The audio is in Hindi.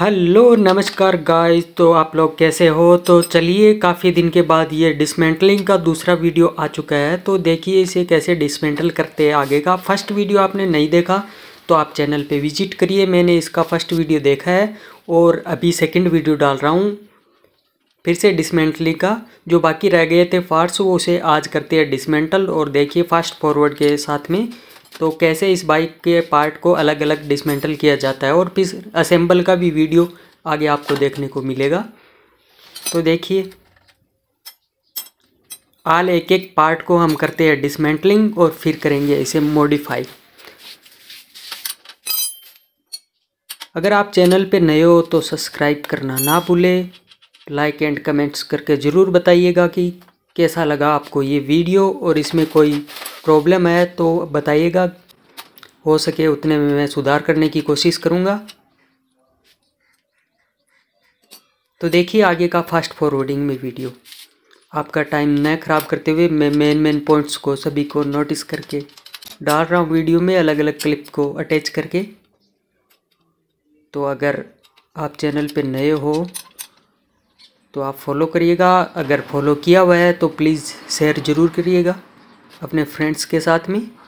हेलो नमस्कार गाइस तो आप लोग कैसे हो तो चलिए काफ़ी दिन के बाद ये डिसमेंटलिंग का दूसरा वीडियो आ चुका है तो देखिए इसे कैसे डिसमेंटल करते हैं आगे का फर्स्ट वीडियो आपने नहीं देखा तो आप चैनल पे विजिट करिए मैंने इसका फर्स्ट वीडियो देखा है और अभी सेकंड वीडियो डाल रहा हूँ फिर से डिसमेंटलिंग का जो बाकी रह गए थे फार्ट्स वो उसे आज करते हैं डिसमेंटल और देखिए फास्ट फॉरवर्ड के साथ में तो कैसे इस बाइक के पार्ट को अलग अलग डिसमेंटल किया जाता है और फिर असेंबल का भी वीडियो आगे आपको देखने को मिलेगा तो देखिए आल एक एक पार्ट को हम करते हैं डिसमेंटलिंग और फिर करेंगे इसे मॉडिफाई अगर आप चैनल पे नए हो तो सब्सक्राइब करना ना भूलें लाइक एंड कमेंट्स करके ज़रूर बताइएगा कि कैसा लगा आपको ये वीडियो और इसमें कोई प्रॉब्लम है तो बताइएगा हो सके उतने में मैं सुधार करने की कोशिश करूँगा तो देखिए आगे का फास्ट फॉरवर्डिंग में वीडियो आपका टाइम न ख़राब करते हुए मैं मेन मेन पॉइंट्स को सभी को नोटिस करके डाल रहा हूँ वीडियो में अलग अलग क्लिप को अटैच करके तो अगर आप चैनल पे नए हो तो आप फॉलो करिएगा अगर फॉलो किया हुआ है तो प्लीज़ शेयर ज़रूर करिएगा अपने फ्रेंड्स के साथ में